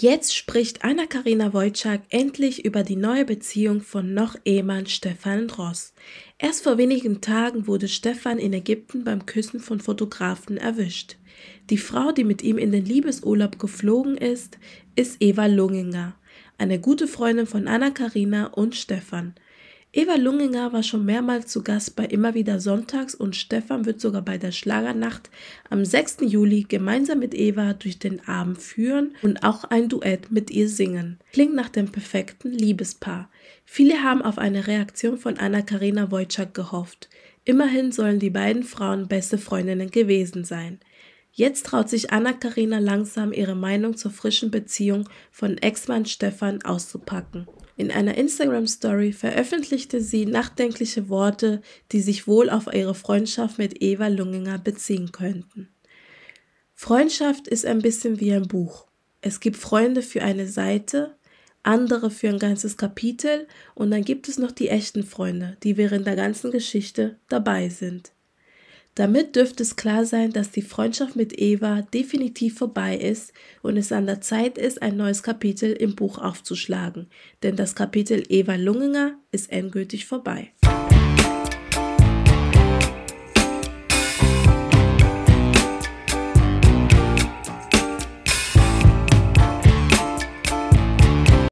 Jetzt spricht Anna-Karina Wojcik endlich über die neue Beziehung von noch Ehemann Stefan Ross. Erst vor wenigen Tagen wurde Stefan in Ägypten beim Küssen von Fotografen erwischt. Die Frau, die mit ihm in den Liebesurlaub geflogen ist, ist Eva Lunginger, eine gute Freundin von Anna-Karina und Stefan. Eva Lunginger war schon mehrmals zu Gast bei Immer wieder Sonntags und Stefan wird sogar bei der Schlagernacht am 6. Juli gemeinsam mit Eva durch den Abend führen und auch ein Duett mit ihr singen. Klingt nach dem perfekten Liebespaar. Viele haben auf eine Reaktion von Anna-Karina Wojcik gehofft. Immerhin sollen die beiden Frauen beste Freundinnen gewesen sein. Jetzt traut sich Anna-Karina langsam ihre Meinung zur frischen Beziehung von Ex-Mann Stefan auszupacken. In einer Instagram-Story veröffentlichte sie nachdenkliche Worte, die sich wohl auf ihre Freundschaft mit Eva Lunginger beziehen könnten. Freundschaft ist ein bisschen wie ein Buch. Es gibt Freunde für eine Seite, andere für ein ganzes Kapitel und dann gibt es noch die echten Freunde, die während der ganzen Geschichte dabei sind. Damit dürfte es klar sein, dass die Freundschaft mit Eva definitiv vorbei ist und es an der Zeit ist, ein neues Kapitel im Buch aufzuschlagen, denn das Kapitel Eva Lunginger ist endgültig vorbei.